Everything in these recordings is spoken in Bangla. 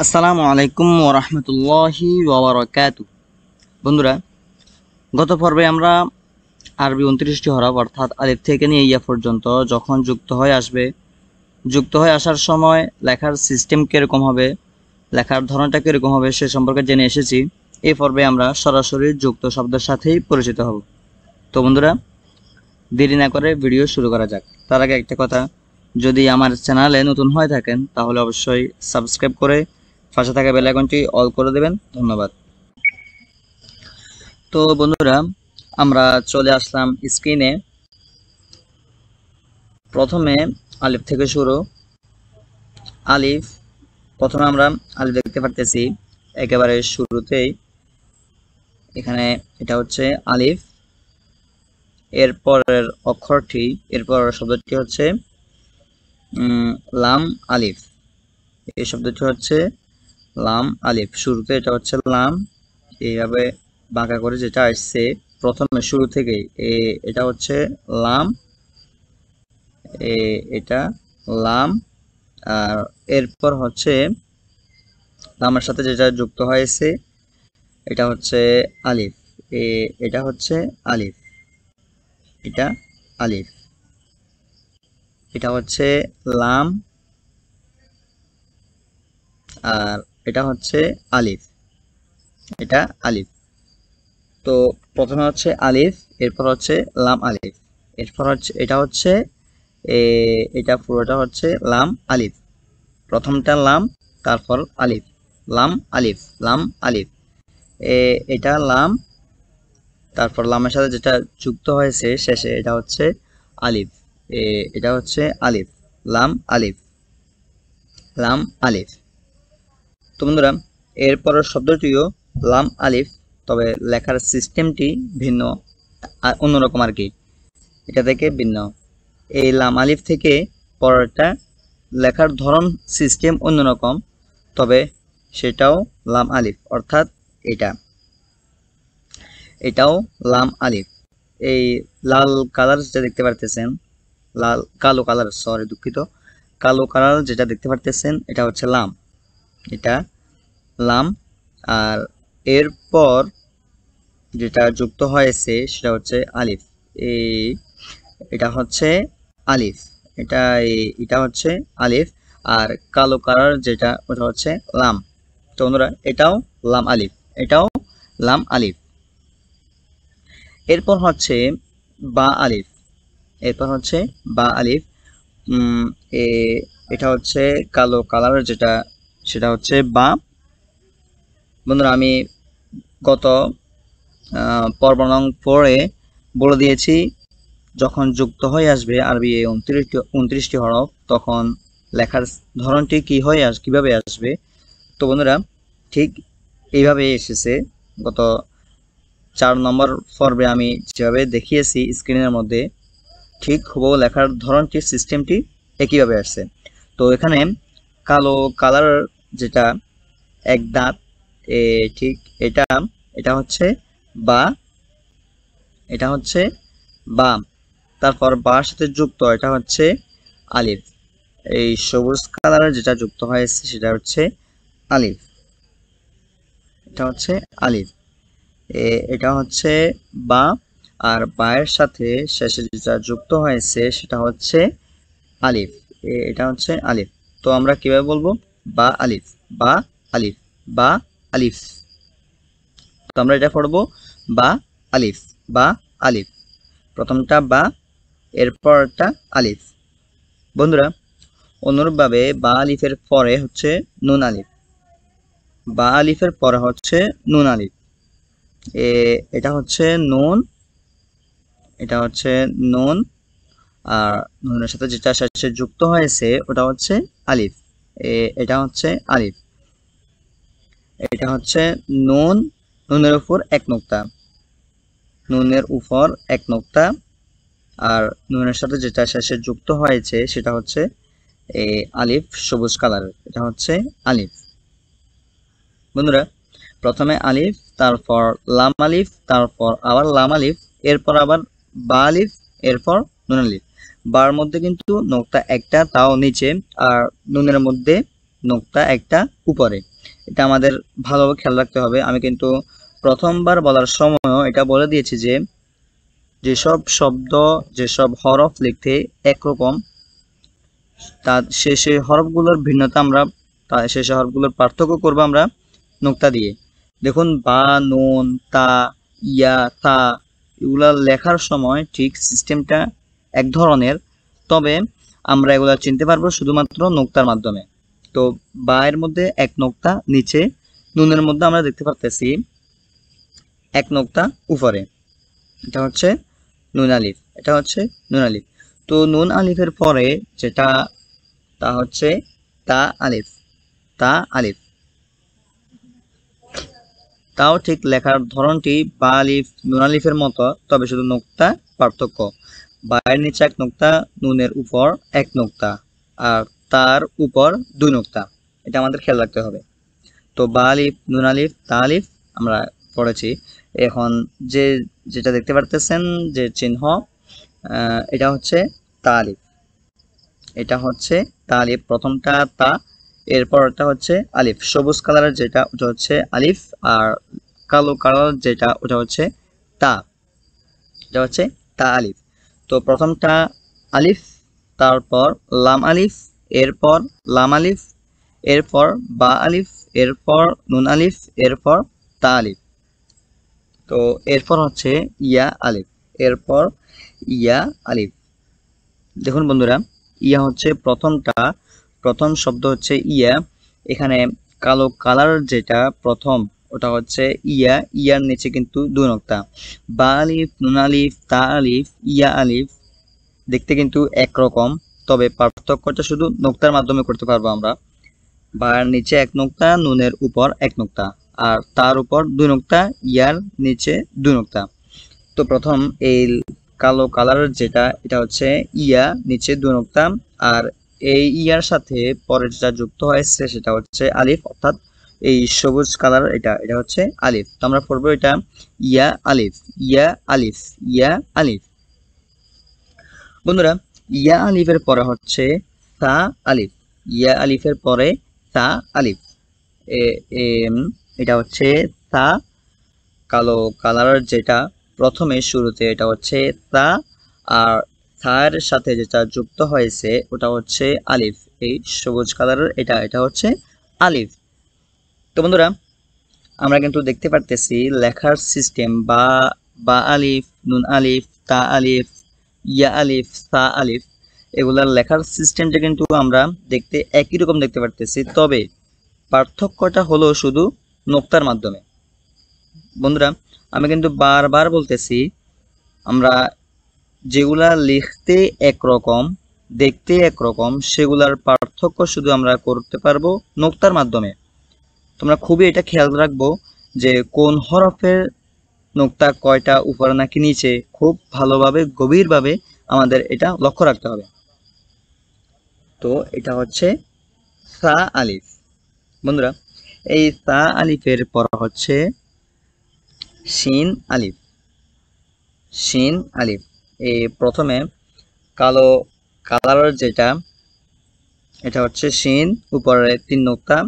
আসসালামু আলাইকুম ওরহমতুল্লাহি ওবরাকাত বন্ধুরা গত পর্বে আমরা আরবি উনত্রিশটি হরফ অর্থাৎ আলিপ থেকে নিয়ে ইয়া পর্যন্ত যখন যুক্ত হয়ে আসবে যুক্ত হয়ে আসার সময় লেখার সিস্টেম কীরকম হবে লেখার ধরনটা কীরকম হবে সে সম্পর্কে জেনে এসেছি এই পর্বে আমরা সরাসরি যুক্ত শব্দের সাথেই পরিচিত হব তো বন্ধুরা দেরি না করে ভিডিও শুরু করা যাক তার আগে একটা কথা যদি আমার চ্যানেলে নতুন হয়ে থাকেন তাহলে অবশ্যই সাবস্ক্রাইব করে পাশে থাকা বেলাইকনটি অল করে দেবেন ধন্যবাদ তো বন্ধুরা আমরা চলে আসলাম স্ক্রিনে প্রথমে আলিফ থেকে শুরু আলিফ প্রথমে আমরা আলিফ দেখতে পারতেছি একেবারে শুরুতেই এখানে এটা হচ্ছে আলিফ এরপরের অক্ষরটি এরপর শব্দটি হচ্ছে লাম আলিফ এই শব্দটি হচ্ছে লাম আলিফ শুরুতে এটা হচ্ছে লাম এইভাবে বাঁকা করে যেটা আসছে প্রথমে শুরু থেকেই এটা হচ্ছে লাম এ এটা লাম আর এরপর হচ্ছে লামের সাথে যেটা যুক্ত হয়েছে এটা হচ্ছে আলিফ এ এটা হচ্ছে আলিফ এটা আলিফ এটা হচ্ছে লাম আর এটা হচ্ছে আলিফ এটা আলিফ তো প্রথমে হচ্ছে আলিফ এরপর হচ্ছে লাম আলিফ এরপর হচ্ছে এটা হচ্ছে এটা পুরোটা হচ্ছে লাম আলিফ প্রথমটা লাম তারপর আলিফ লাম আলিফ লাম আলিফ এটা লাম তারপর লামের সাথে যেটা যুক্ত হয়েছে শেষে এটা হচ্ছে আলিফ এটা হচ্ছে আলিফ লাম আলিফ লাম আলিফ তো বন্ধুরা এরপরের শব্দটিও লাম আলিফ তবে লেখার সিস্টেমটি ভিন্ন অন্যরকম আর কি এটা থেকে ভিন্ন এই লাম আলিফ থেকে পরেরটা লেখার ধরন সিস্টেম অন্যরকম তবে সেটাও লাম আলিফ অর্থাৎ এটা এটাও লাম আলিফ এই লাল কালার যেটা দেখতে পারতেছেন লাল কালো কালার সরি দুঃখিত কালো কালার যেটা দেখতে পারতেছেন এটা হচ্ছে লাম এটা লাম আর এরপর যেটা যুক্ত হয়েছে সেটা হচ্ছে আলিফ এই এটা হচ্ছে আলিফ এটা এটা হচ্ছে আলিফ আর কালো কালার যেটা ওটা হচ্ছে লাম তো বন্ধুরা এটাও লাম আলিফ এটাও লাম আলিফ এরপর হচ্ছে বা আলিফ এরপর হচ্ছে বা আলিফ এটা হচ্ছে কালো কালার যেটা সেটা হচ্ছে বা বন্ধুরা আমি গত পর্ব নং বলে দিয়েছি যখন যুক্ত হয়ে আসবে আরবি এই উনত্রিশটি উনত্রিশটি হরফ তখন লেখার ধরনটি কি হয়ে আস কীভাবে আসবে তো বন্ধুরা ঠিক এইভাবে এসেছে গত চার নম্বর পর্বে আমি যেভাবে দেখিয়েছি স্ক্রিনের মধ্যে ঠিক হুবহু লেখার ধরনটির সিস্টেমটি একইভাবে আসছে তো এখানে কালো কালার যেটা এক দাঁত এ ঠিক এটা এটা হচ্ছে বা এটা হচ্ছে বাম তারপর বার সাথে যুক্ত এটা হচ্ছে আলিফ এই সবুজ কালার যেটা যুক্ত হয়েছে সেটা হচ্ছে আলিফ এটা হচ্ছে আলিফ এটা হচ্ছে বা আর বায়ের সাথে শেষে যেটা যুক্ত হয়েছে সেটা হচ্ছে আলিফ এটা হচ্ছে আলিফ তো আমরা কিভাবে বলবো বা আলিফ বা আলিফ বা আলিফ তো আমরা এটা পড়বো বা আলিফ বা আলিফ প্রথমটা বা এরপরটা আলিফ বন্ধুরা অনুরূপভাবে বা আলিফের পরে হচ্ছে নুন আলিফ বা আলিফের পরে হচ্ছে নুন আলিফ এটা হচ্ছে নুন এটা হচ্ছে নুন আর নুনের সাথে যেটা শেষে যুক্ত হয়েছে ওটা হচ্ছে আলিফ এটা হচ্ছে আলিফ এটা হচ্ছে নুন নুনের উপর এক নোক্তা নুনের উপর এক নোক্তা আর নুনের সাথে যেটা শেষে যুক্ত হয়েছে সেটা হচ্ছে আলিফ সবুজ কালারের এটা হচ্ছে আলিফ বন্ধুরা প্রথমে আলিফ তারপর লাম আলিফ তারপর আবার লাম আলিফ এরপর আবার বা আলিফ এরপর নুন আলিফ বার মধ্যে কিন্তু নোকতা একটা তাও নিচে আর নুনের মধ্যে নোকতা একটা উপরে এটা আমাদের ভালোভাবে খেয়াল রাখতে হবে আমি কিন্তু প্রথমবার বলার সময়ও এটা বলে দিয়েছি যে যেসব শব্দ যেসব হরফ লিখতে একরকম তার শেষে হরফগুলোর ভিন্নতা আমরা তার শেষে হরফগুলোর পার্থক্য করব আমরা নোক্তা দিয়ে দেখুন বা নুন তা ইয়া তা এগুলা লেখার সময় ঠিক সিস্টেমটা এক ধরনের তবে আমরা এগুলো চিনতে পারবো শুধুমাত্র নোক্তার মাধ্যমে তো বা এর মধ্যে এক নোক্তা নিচে নুনের মধ্যে আমরা দেখতে পারতেছি এক নোক্তা উপরে এটা হচ্ছে নুন আলিফ এটা হচ্ছে নুন আলিফ তো নুন আলিফের পরে যেটা তা হচ্ছে তা আলিফ তা আলিফ তাও ঠিক লেখার ধরনটি বা আলিফ নুন আলিফের মতো তবে শুধু নোক্তা পার্থক্য বায়ের নিচে এক নোক্তা নুনের উপর এক নোক্তা আর তার উপর দুই নোক্তা এটা আমাদের খেয়াল রাখতে হবে তো বা আলিফ নুন আলিফ তা আলিফ আমরা পড়েছি এখন যে যেটা দেখতে পারতেছেন যে চিহ্ন এটা হচ্ছে তা আলিফ এটা হচ্ছে তা আলিফ প্রথমটা তা এরপরটা হচ্ছে আলিফ সবুজ কালারের যেটা ওটা হচ্ছে আলিফ আর কালো কালার যেটা ওটা হচ্ছে তা এটা হচ্ছে তা আলিফ তো প্রথমটা আলিফ তারপর লাম আলিফ এরপর লাম আলিফ এরপর বা আলিফ এরপর নুন আলিফ এরপর তা আলিফ তো এরপর হচ্ছে ইয়া আলিফ এরপর ইয়া আলিফ দেখুন বন্ধুরা ইয়া হচ্ছে প্রথমটা প্রথম শব্দ হচ্ছে ইয়া এখানে কালো কালার যেটা প্রথম ওটা হচ্ছে ইয়া ইয়ার নিচে কিন্তু দু নক্তা বা আলিফ নুন আলিফ তা আলিফ ইয়া আলিফ দেখতে কিন্তু একরকম তবে পার্থক্যটা শুধু নোক্তার মাধ্যমে করতে পারবো আমরা বার নিচে এক নোক্তা নুনের উপর এক নোক্তা আর তার উপর দুই নোক্তা ইয়ার নিচে দু নোক্তা তো প্রথম এই কালো কালারের যেটা এটা হচ্ছে ইয়া নিচে দু নোক্তা আর এই ইয়ার সাথে পরে যেটা যুক্ত হয়েছে সেটা হচ্ছে আলিফ অর্থাৎ এই সবুজ কালার এটা এটা হচ্ছে আলিফ তো আমরা পড়বো এটা ইয়া আলিফ ইয়া আলিফ ইয়া আলিফ বন্ধুরা ইয়া আলিফের পরে হচ্ছে তা আলিফ ইয়া আলিফের পরে তা আলিফ এটা হচ্ছে তা কালো কালারের যেটা প্রথমে শুরুতে এটা হচ্ছে তা আর থার সাথে যেটা যুক্ত হয়েছে ওটা হচ্ছে আলিফ এই সবুজ কালারের এটা এটা হচ্ছে আলিফ তো বন্ধুরা আমরা কিন্তু দেখতে পারতেছি লেখার সিস্টেম বা বা আলিফ নুন আলিফ তা আলিফ ইয়া আলিফ সা আলিফ এগুলার লেখার সিস্টেমটা কিন্তু আমরা দেখতে একই রকম দেখতে পারতেছি তবে পার্থক্যটা হলো শুধু নোক্তার মাধ্যমে বন্ধুরা আমি কিন্তু বারবার বলতেছি আমরা যেগুলা লিখতে একরকম দেখতে একরকম সেগুলার পার্থক্য শুধু আমরা করতে পারবো নোক্তার মাধ্যমে তোমরা খুবই এটা খেয়াল রাখবো যে কোন হরফের নোক্তা কয়টা উপরে নাকি নিচে খুব ভালোভাবে গভীরভাবে আমাদের এটা লক্ষ্য রাখতে হবে তো এটা হচ্ছে সা আলিফ বন্ধুরা এই সা আলিফের পর হচ্ছে শিন আলিফ শিন আলিফ এই প্রথমে কালো কালারের যেটা এটা হচ্ছে শিন উপরে তিন নোক্তা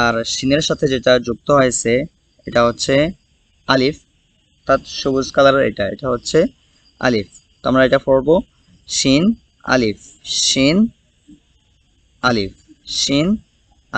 আর সিনের সাথে যেটা যুক্ত হয়েছে এটা হচ্ছে আলিফ অর্থাৎ সবুজ কালারের এটা এটা হচ্ছে আলিফ তো আমরা এটা পড়ব সিন আলিফ সিন আলিফ সিন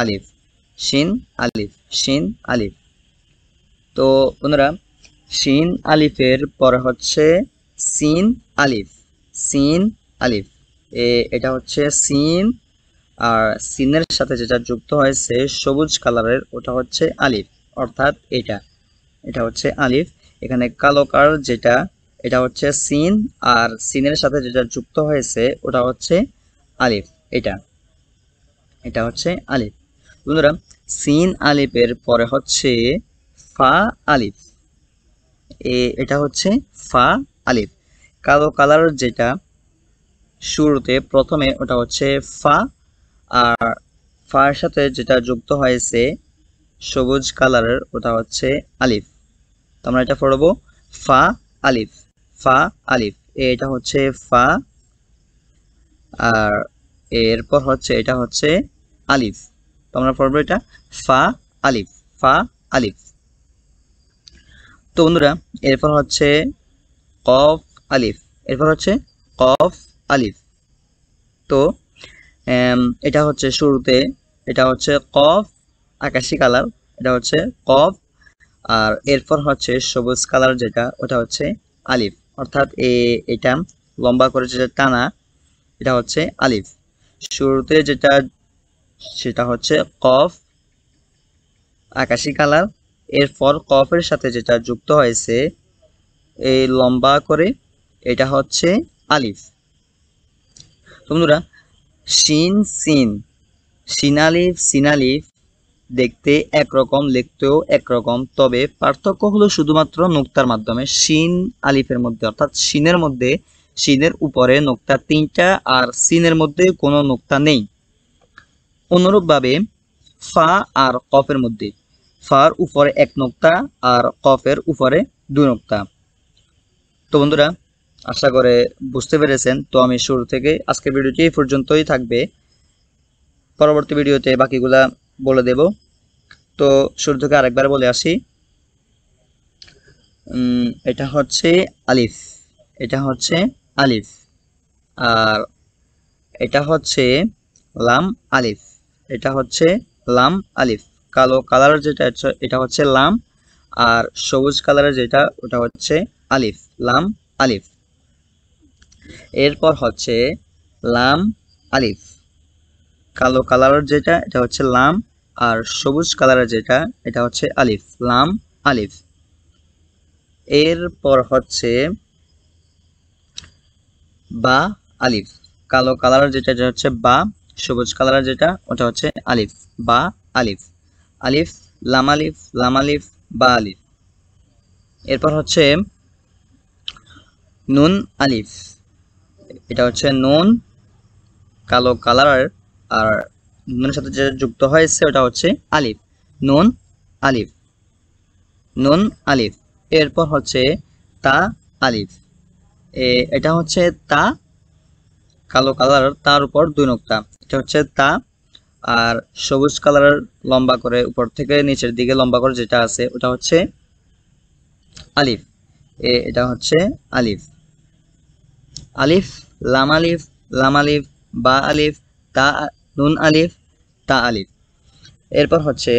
আলিফ সিন আলিফ সিন আলিফ তো বন্ধুরা সিন আলিফের পরে হচ্ছে সিন আলিফ সিন আলিফ এটা হচ্ছে সিন আর সিনের সাথে যেটা যুক্ত হয়েছে সবুজ কালারের ওটা হচ্ছে আলিফ অর্থাৎ এটা এটা হচ্ছে আলিফ এখানে কালো কার যেটা এটা হচ্ছে সিন আর সিনের সাথে যেটা যুক্ত হয়েছে ওটা হচ্ছে আলিফ এটা এটা হচ্ছে আলিফ বন্ধুরা সিন আলিফের পরে হচ্ছে ফা আলিফ এ এটা হচ্ছে ফা আলিফ কালো কালার যেটা শুরুতে প্রথমে ওটা হচ্ছে ফা আর ফার সাথে যেটা যুক্ত হয়েছে সবুজ কালারের ওটা হচ্ছে আলিফ তো আমরা এটা পড়বো ফা আলিফ ফা আলিফ এটা হচ্ছে ফা আর এরপর হচ্ছে এটা হচ্ছে আলিফ তো আমরা পড়বো এটা ফা আলিফ ফা আলিফ তো বন্ধুরা এরপর হচ্ছে কফ আলিফ এরপর হচ্ছে কফ আলিফ তো এটা হচ্ছে শুরুতে এটা হচ্ছে কফ আকাশি কালার এটা হচ্ছে কফ আর এরপর হচ্ছে সবুজ কালার যেটা ওটা হচ্ছে আলিফ অর্থাৎ এ এটা লম্বা করে যেটা টানা এটা হচ্ছে আলিফ শুরুতে যেটা সেটা হচ্ছে কফ আকাশি কালার এরপর কফের সাথে যেটা যুক্ত হয়েছে এই লম্বা করে এটা হচ্ছে আলিফ বন্ধুরা শিন সিন সিনালিফ সিনালিফ দেখতে একরকম লিখতেও একরকম তবে পার্থক্য হলো শুধুমাত্র নোক্তার মাধ্যমে শিন আলিফের মধ্যে অর্থাৎ শিনের মধ্যে সিনের উপরে নোক্তা তিনটা আর সিনের মধ্যে কোনো নোক্তা নেই অনুরূপভাবে ফা আর কফের মধ্যে ফার উপরে এক নোক্তা আর কফের উপরে দু নোক্তা তো বন্ধুরা আশা করে বুঝতে পেরেছেন তো আমি শুরু থেকে আজকের ভিডিওটি এই পর্যন্তই থাকবে পরবর্তী ভিডিওতে বাকিগুলা বলে দেব তো শুরু থেকে আরেকবার বলে আসি এটা হচ্ছে আলিফ এটা হচ্ছে আলিফ আর এটা হচ্ছে লাম আলিফ এটা হচ্ছে লাম আলিফ কালো কালারের যেটা এটা হচ্ছে লাম আর সবুজ কালারের যেটা ওটা হচ্ছে আলিফ লাম আলিফ এরপর হচ্ছে লাম আলিফ কালো কালারের যেটা এটা হচ্ছে লাম আর সবুজ কালারের যেটা এটা হচ্ছে আলিফ লাম আলিফ এরপর হচ্ছে বা আলিফ কালো কালারের যেটা এটা হচ্ছে বা সবুজ কালারের যেটা ওটা হচ্ছে আলিফ বা আলিফ আলিফ লাম আলিফ লাম আলিফ বা আলিফ এরপর হচ্ছে নুন আলিফ এটা হচ্ছে নুন কালো কালার আর নুনের সাথে যেটা যুক্ত হয়েছে ওটা হচ্ছে আলিফ নুন আলিফ নুন আলিফ এরপর হচ্ছে তা আলিফ এটা হচ্ছে তা কালো কালার তার উপর দুই নোক্তা এটা হচ্ছে তা আর সবুজ কালার লম্বা করে উপর থেকে নিচের দিকে লম্বা করে যেটা আছে ওটা হচ্ছে আলিফ এটা হচ্ছে আলিফ আলিফ লাম আলিফ লাম আলিফ বা আলিফ তা নুন আলিফ তা আলিফ এরপর হচ্ছে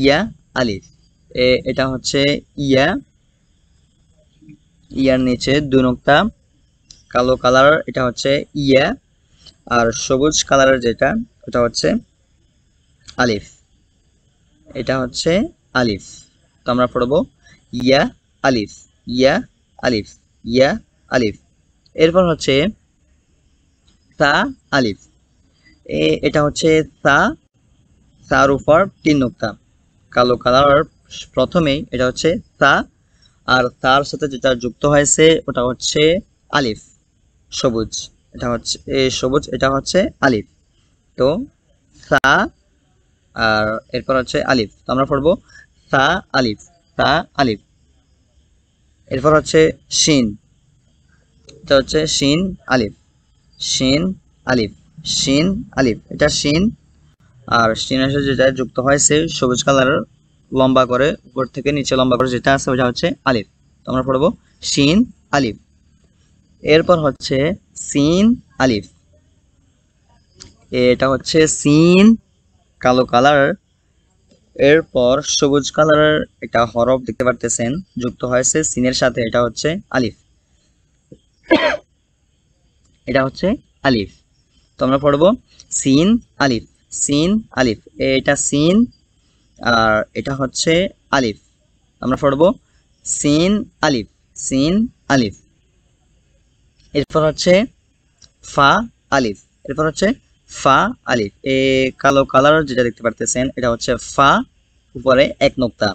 ইয়া আলিফ এটা হচ্ছে ইয়া ইয়ার নিচে দুনক্তা কালো কালার এটা হচ্ছে ইয়া আর সবুজ কালারের যেটা ওটা হচ্ছে আলিফ এটা হচ্ছে আলিফ তো আমরা পড়ব ইয়া আলিফ ইয়া আলিফ ইয়া আলিফ এরপর হচ্ছে সা আলিফ এটা হচ্ছে সা সার উপর তিন নোক্তা কালো কালার প্রথমেই এটা হচ্ছে সা আর তার সাথে যেটা যুক্ত হয়েছে ওটা হচ্ছে আলিফ সবুজ এটা হচ্ছে সবুজ এটা হচ্ছে আলিফ তো সা আর এরপর হচ্ছে আলিফ তো আমরা পড়বো সা আলিফ সা আলিফ এরপর হচ্ছে শিন এটা হচ্ছে শিন আলিফ শিন আলিফ শিন আলিফ এটা শিন আর শিনের সাথে যেটা যুক্ত হয় সে সবুজ কালারের লম্বা করে উপর থেকে নিচে লম্বা করে যেটা আছে ওটা হচ্ছে আলিফ তো আমরা পড়বো শিন আলিফ এরপর হচ্ছে সিন আলিফ এটা হচ্ছে সিন কালো কালার এরপর সবুজ কালারের একটা হরফ দেখতে পারতেছেন যুক্ত হয়েছে সিনের সাথে এটা হচ্ছে আলিফ এটা হচ্ছে আলিফ তো আমরা পড়ব সিন আলিফ সিন আলিফ এটা সিন আর এটা হচ্ছে আলিফ আমরা পড়ব সিন আলিফ সিন আলিফ এরপর হচ্ছে ফা আলিফ এরপর হচ্ছে ফা আলিফ এ কালো কালার যেটা দেখতে পারতেছেন এটা হচ্ছে ফা উপরে এক নোক্তা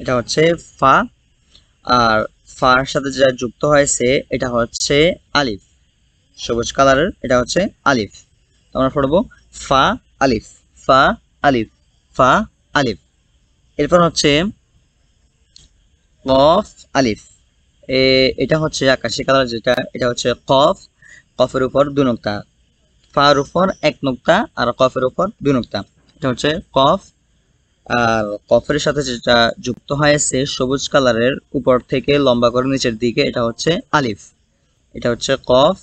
এটা হচ্ছে ফা আর ফার সাথে যেটা যুক্ত হয়েছে এটা হচ্ছে আলিফ সবুজ কালারের এটা হচ্ছে আলিফ আমরা পড়বো ফা আলিফ ফা আলিফ ফা আলিফ এরপর হচ্ছে কফ আলিফ এটা হচ্ছে আকাশি কালার যেটা এটা হচ্ছে কফ কফের উপর দু নোক্তা ফার উপর এক নোক্তা আর কফের উপর দু নোক্তা এটা হচ্ছে কফ আর কফের সাথে যেটা যুক্ত হয়েছে সবুজ কালারের উপর থেকে লম্বা করে নিচের দিকে এটা হচ্ছে আলিফ এটা হচ্ছে কফ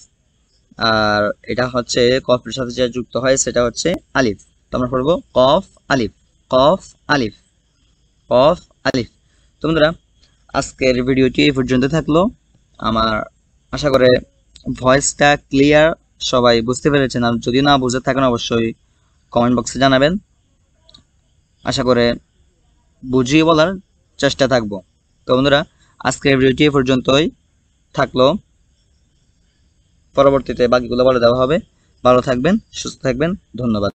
আর এটা হচ্ছে কফের সাথে যেটা যুক্ত হয় সেটা হচ্ছে আলিফ তো আমরা পড়বো কফ আলিফ কফ আলিফ কফ আলিফ তো বন্ধুরা আজকের ভিডিওটি এই পর্যন্ত থাকলো আমার আশা করে ভয়েসটা ক্লিয়ার সবাই বুঝতে পেরেছেন আর যদি না বুঝে থাকেন অবশ্যই কমেন্ট বক্সে জানাবেন আশা করে বুঝিয়ে বলার চেষ্টা থাকব তো বন্ধুরা আজকের ভিডিওটি পর্যন্তই থাকলো পরবর্তীতে বাকিগুলো বলে দেওয়া হবে ভালো থাকবেন সুস্থ থাকবেন ধন্যবাদ